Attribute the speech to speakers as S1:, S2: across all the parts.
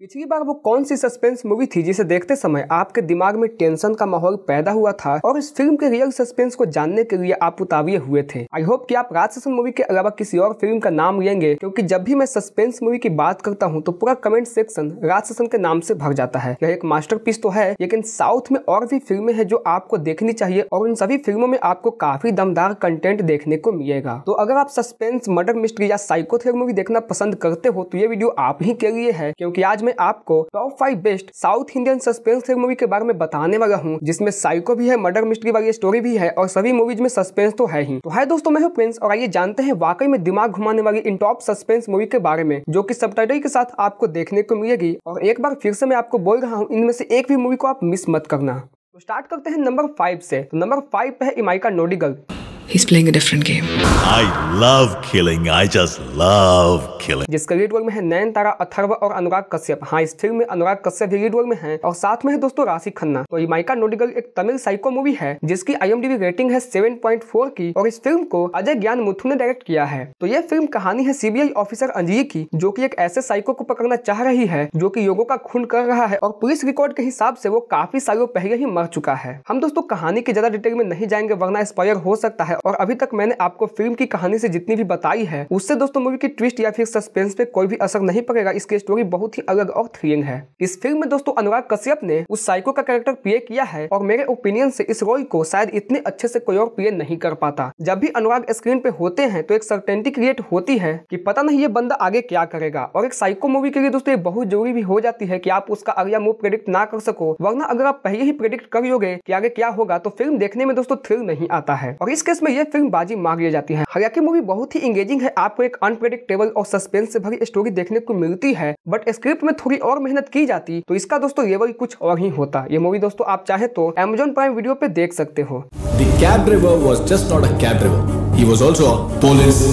S1: पिछली बार वो कौन सी सस्पेंस मूवी थी जिसे देखते समय आपके दिमाग में टेंशन का माहौल पैदा हुआ था और इस फिल्म के रियल सस्पेंस को जानने के लिए आप उतावे हुए थे आई होप कि आप राजशासन मूवी के अलावा किसी और फिल्म का नाम लेंगे क्योंकि जब भी मैं सस्पेंस मूवी की बात करता हूँ तो पूरा कमेंट सेक्शन राजन के नाम से भर जाता है यह एक मास्टर तो है लेकिन साउथ में और भी फिल्में हैं जो आपको देखनी चाहिए और उन सभी फिल्मों में आपको काफी दमदार कंटेंट देखने को मिलेगा तो अगर आप सस्पेंस मर्डर मिस्ट्री या साइको मूवी देखना पसंद करते हो तो ये वीडियो आप ही के लिए है क्योंकि आज में आपको top five best south Indian suspense thrill movie के बारे में बताने वाला हूँ जिसमें साइको भी है मर्डर मिस्ट्री वाली स्टोरी भी है और सभी मूवीज में सस्पेंस तो है ही तो है दोस्तों मैं हूँ प्रिंस और आइए जानते हैं वाकई में दिमाग घुमाने वाली इन टॉप सस्पेंस मूवी के बारे में जो की सब के साथ आपको देखने को मिलेगी और एक बार फिर से मैं आपको बोल रहा हूँ इनमें से एक भी मूवी को आप मिस मत करना तो स्टार्ट करते हैं नंबर फाइव से तो नंबर फाइव पे है Imaikkaa Nodigal he's playing a different game. I love killing. I just love killing. जिसका लीड रोल में है नयन तारा अथर्व और अनुराग कश्यप हाँ इस फिल्म में अनुराग कश्यप भी लीड रोल में हैं और साथ में है दोस्तों राशि खन्ना तो ये माइका नोडिगल एक तमिल साइको मूवी है जिसकी आईएमडीबी रेटिंग है 7.4 की और इस फिल्म को अजय ज्ञान मुथु ने डायरेक्ट किया है तो ये फिल्म कहानी है सीबीआई ऑफिसर अंजलि की जो की एक ऐसे साइको को पकड़ना चाह रही है जो की योगों का खून कर रहा है और पुलिस रिकॉर्ड के हिसाब से वो काफी सालों पहले ही मर चुका है हम दोस्तों कहानी की ज्यादा डिटेल में नहीं जाएंगे वरना स्पॉयर हो सकता है है और अभी तक मैंने आपको फिल्म की कहानी से जितनी भी बताई है उससे दोस्तों मूवी की ट्विस्ट या फिर सस्पेंस पे कोई भी असर नहीं पड़ेगा इसकी स्टोरी बहुत ही अलग और थ्रिलिंग है इस फिल्म में दोस्तों अनुराग कश्यप ने उस साइको का कैरेक्टर प्ले किया है और मेरे ओपिनियन से इस रोल को शायद इतने अच्छे से कोई और प्ले नहीं कर पाता जब भी अनुराग स्क्रीन पे होते हैं तो एक सर्टेनिटी क्रिएट होती है की पता नहीं ये बंदा आगे क्या करेगा और एक साइको मूवी के लिए दोस्तों ये बहुत जरूरी भी हो जाती है की आप उसका अगला मूव प्रेडिक्ट ना कर सको वरना अगर आप पहले ही प्रेडिक्ट करोगे की आगे क्या होगा तो फिल्म देखने में दोस्तों थ्रिल नहीं आता है और इस केस में यह फिल्म बाजी मांग लिया जाती है हालांकि मूवी बहुत ही इंगेजिंग है आपको एक अनप्रेडिक्टेबल और सस्पेंस से भरी स्टोरी देखने को मिलती है बट स्क्रिप्ट में थोड़ी और मेहनत की जाती तो इसका दोस्तों ये वही कुछ और ही होता ये मूवी दोस्तों आप चाहे तो एमेजोन प्राइम वीडियो पे देख सकते हो दैब cab was just not a cab cab he was also police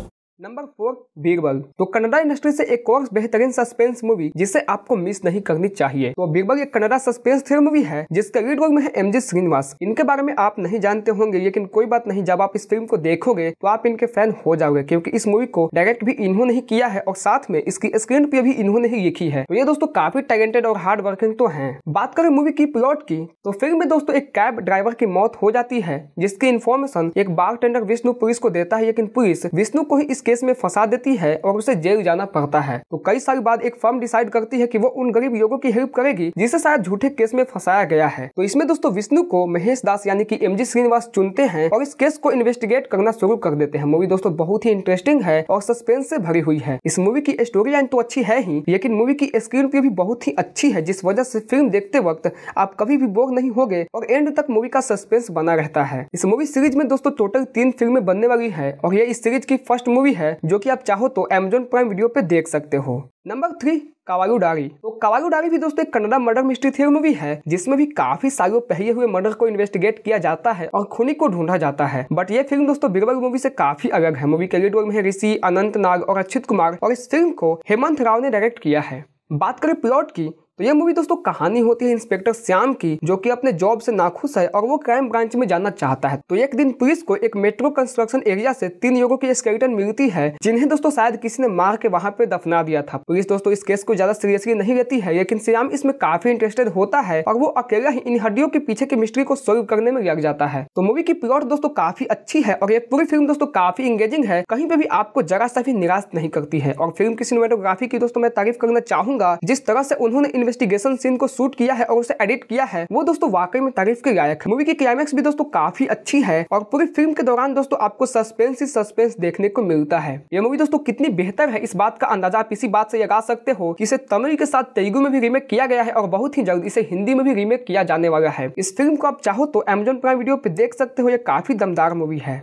S1: a number four Birbal तो कनाडा इंडस्ट्री से एक और बेहतरीन सस्पेंस मूवी जिसे आपको मिस नहीं करनी चाहिए तो बीरबल एक कनाडा सस्पेंस थ्रिल मूवी है जिसके लीड रोल में है एमजी श्रीनिवास इनके बारे में आप नहीं जानते होंगे लेकिन कोई बात नहीं जब आप इस फिल्म को देखोगे तो आप इनके फैन हो जाओगे क्योंकि इस मूवी को डायरेक्ट भी इन्होंने ही किया है और साथ में इसकी स्क्रीन पे भी इन्होंने ही लिखी है तो ये दोस्तों काफी टैलेंटेड और हार्ड वर्किंग तो है बात करें मूवी की प्लॉट की तो फिल्म में दोस्तों एक कैब ड्राइवर की मौत हो जाती है जिसकी इन्फॉर्मेशन एक बार विष्णु पुलिस को देता है लेकिन पुलिस विष्णु को ही इस केस में फंसा देती है और उसे जेल जाना पड़ता है तो कई साल बाद एक फर्म डिसाइड करती है कि वो उन गरीब लोगों की हेल्प करेगी जिसे शायद झूठे केस में फंसाया गया है तो इसमें दोस्तों विष्णु को महेश दास यानी कि एमजी श्रीनिवास चुनते हैं और इस केस को इन्वेस्टिगेट करना शुरू कर देते हैं मूवी दोस्तों बहुत ही इंटरेस्टिंग है और सस्पेंस से भरी हुई है इस मूवी की स्टोरी लाइन तो अच्छी है ही लेकिन मूवी की स्क्रीन प्ले भी बहुत ही अच्छी है जिस वजह से फिल्म देखते वक्त आप कभी भी बोर नहीं हो और एंड तक मूवी का सस्पेंस बना रहता है इस मूवी सीरीज में दोस्तों टोटल तीन फिल्म बनने वाली है और ये इस सीरीज की फर्स्ट मूवी है जो कि आप चाहो तो एमेजोन प्राइम वीडियो पे देख सकते हो नंबर थ्री कावायू डारी तो कावायू डारी भी दोस्तों एक Kannada murder mystery thrill movie है जिसमें भी काफी सालों पहले हुए मर्डर को इन्वेस्टिगेट किया जाता है और खूनी को ढूंढा जाता है बट ये फिल्म दोस्तों बिरबल मूवी से काफी अलग है मूवी के लीड रोल में ऋषि अनंत नाग और अक्षित कुमार और इस फिल्म को हेमंत राव ने डायरेक्ट किया है बात करें प्लॉट की तो यह मूवी दोस्तों कहानी होती है इंस्पेक्टर श्याम की जो कि अपने जॉब से नाखुश है और वो क्राइम ब्रांच में जाना चाहता है तो एक दिन पुलिस को एक मेट्रो कंस्ट्रक्शन एरिया से तीन युवकों की स्केलेटन मिलती है जिन्हें दोस्तों शायद किसी ने मार के वहां पे दफना दिया था पुलिस दोस्तों इस केस को ज्यादा सीरियसली नहीं लेती है लेकिन श्याम इसमें काफी इंटरेस्टेड होता है और वो अकेला ही इन हड्डियों के पीछे की मिस्ट्री को सोल्व करने में लग जाता है तो मूवी की प्लॉट दोस्तों काफी अच्छी है और ये पूरी फिल्म दोस्तों काफी इंगेजिंग है कहीं पे भी आपको जरा सा भी निराश नहीं करती है और फिल्म की सिनेमाटोग्राफी की दोस्तों मैं तारीफ करना चाहूंगा जिस तरह से उन्होंने इन इन्वेस्टिगेशन सीन को शूट किया है और उसे एडिट किया है वो दोस्तों वाकई में तारीफ के लायक है मूवी की क्लाइमैक्स भी दोस्तों काफी अच्छी है और पूरी फिल्म के दौरान दोस्तों आपको सस्पेंस ही सस्पेंस देखने को मिलता है यह मूवी दोस्तों कितनी बेहतर है इस बात का अंदाजा आप इसी बात से लगा सकते हो कि इसे तमिल के साथ तेलुगु में भी रीमेक किया गया है और बहुत ही जल्द इसे हिंदी में भी रीमेक किया जाने वाला है इस फिल्म को आप चाहो तो एमेजोन प्राइम वीडियो पे देख सकते हो यह काफी दमदार मूवी है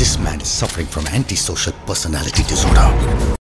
S1: This man is suffering from antisocial personality disorder.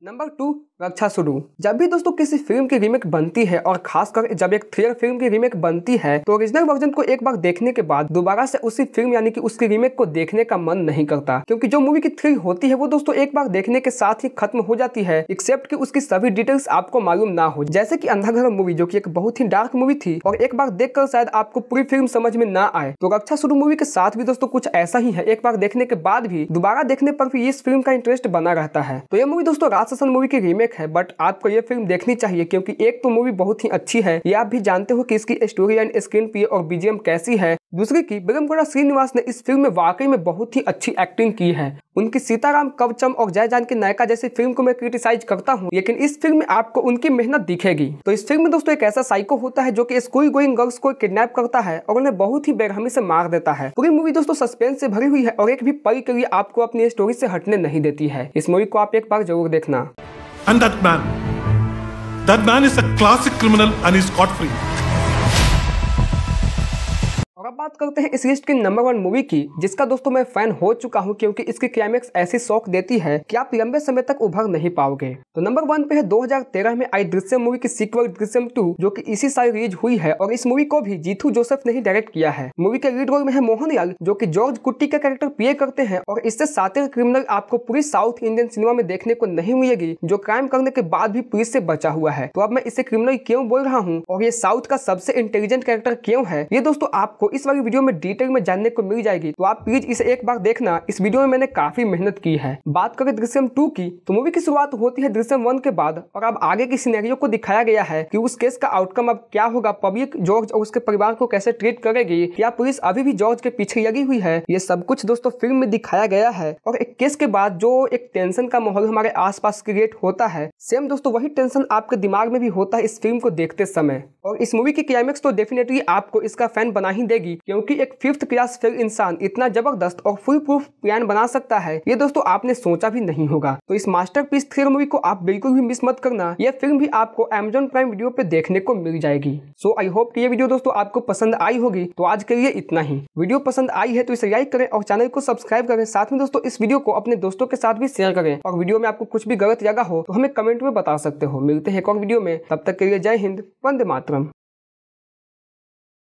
S1: Number 2 रक्षा शुरू जब भी दोस्तों किसी फिल्म की रीमेक बनती है और खासकर जब एक थ्रिलर फिल्म की रीमेक बनती है तो ओरिजिनल वर्जन को एक बार देखने के बाद दोबारा से उसी फिल्म यानी कि उसकी रीमेक को देखने का मन नहीं करता क्योंकि जो मूवी की थ्रिल होती है वो दोस्तों एक बार देखने के साथ ही खत्म हो जाती है एक्सेप्ट की उसकी सभी डिटेल्स आपको मालूम ना हो जैसे की अंधाघर मूवी जो की एक बहुत ही डार्क मूवी थी और एक बार देख शायद आपको पूरी फिल्म समझ में ना आए तो रक्षा शुरू मूवी के साथ भी दोस्तों कुछ ऐसा ही है एक बार देखने के बाद भी दोबारा देखने पर भी इस फिल्म का इंटरेस्ट बना रहता है तो ये मूवी दोस्तों राजशासन मूवी की रीमेक रीमेक है बट आपको ये फिल्म देखनी चाहिए क्योंकि एक तो मूवी बहुत ही अच्छी है ये आप भी जानते हो कि इसकी स्टोरी एंड स्क्रीन पे और बीजेम कैसी है दूसरी की बेगमगोड़ा श्रीनिवास ने इस फिल्म में वाकई में बहुत ही अच्छी एक्टिंग की है उनकी सीताराम कवचम और जय जान की नायका जैसी फिल्म को मैं क्रिटिसाइज करता हूँ लेकिन इस फिल्म में आपको उनकी मेहनत दिखेगी तो इस फिल्म में दोस्तों एक ऐसा साइको होता है जो कि स्कूल गोइंग गर्ल्स को किडनैप करता है और उन्हें बहुत ही बेरहमी से मार देता है पूरी मूवी दोस्तों सस्पेंस से भरी हुई है और एक भी पल के लिए आपको अपनी स्टोरी से हटने नहीं देती है इस मूवी को आप एक बार जरूर देखना and that man. That man is a classic criminal and he's scot free. बात करते हैं इस लिस्ट की नंबर वन मूवी की जिसका दोस्तों मैं फैन हो चुका हूँ क्योंकि इसकी क्लाइमेक्स ऐसी शौक देती है कि आप लंबे समय तक उभर नहीं पाओगे तो नंबर वन पे है 2013 में आई दृश्यम मूवी की सीक्वल दृश्यम टू जो कि इसी साल रिलीज हुई है और इस मूवी को भी जीतू जोसेफ ने डायरेक्ट किया है मूवी के लीड रोल में है लाल जो की जॉर्ज कुट्टी का कैरेक्टर प्ले करते हैं और इससे सातिर क्रिमिनल आपको पूरी साउथ इंडियन सिनेमा में देखने को नहीं मिलेगी जो क्राइम करने के बाद भी पुलिस से बचा हुआ है तो अब मैं इसे क्रिमिनल क्यों बोल रहा हूँ और ये साउथ का सबसे इंटेलिजेंट कैरेक्टर क्यों है ये दोस्तों आपको इस वाली की वीडियो में डिटेल में जानने को मिल जाएगी तो आप प्लीज इसे एक बार देखना इस वीडियो में मैंने काफी मेहनत की है बात करें दृश्यम टू की तो मूवी की शुरुआत होती है दृश्यम वन के बाद और अब आगे की सीनेरियो को दिखाया गया है की उस केस का आउटकम अब क्या होगा पब्लिक जॉर्ज और उसके परिवार को कैसे ट्रीट करेगी क्या पुलिस अभी भी जॉर्ज के पीछे लगी हुई है ये सब कुछ दोस्तों फिल्म में दिखाया गया है और एक केस के बाद जो एक टेंशन का माहौल हमारे आसपास क्रिएट होता है सेम दोस्तों वही टेंशन आपके दिमाग में भी होता है इस फिल्म को देखते समय और इस मूवी की क्लाइमेक्स तो डेफिनेटली आपको इसका फैन बना ही देगी क्योंकि एक फिफ्थ क्लास फेल इंसान इतना जबरदस्त और फुल प्रूफ प्लान बना सकता है ये दोस्तों आपने सोचा भी नहीं होगा तो इस मास्टर पीस थ्रिल मूवी को आप बिल्कुल भी मिस मत करना यह फिल्म भी आपको एमेजोन प्राइम वीडियो पे देखने को मिल जाएगी सो आई होप की ये वीडियो दोस्तों आपको पसंद आई होगी तो आज के लिए इतना ही वीडियो पसंद आई है तो इसे लाइक करें और चैनल को सब्सक्राइब करें साथ में दोस्तों इस वीडियो को अपने दोस्तों के साथ भी शेयर करें और वीडियो में आपको कुछ भी गलत जगह हो तो हमें कमेंट में बता सकते हो मिलते हैं एक और वीडियो में तब तक के लिए जय हिंद वंदे मातरम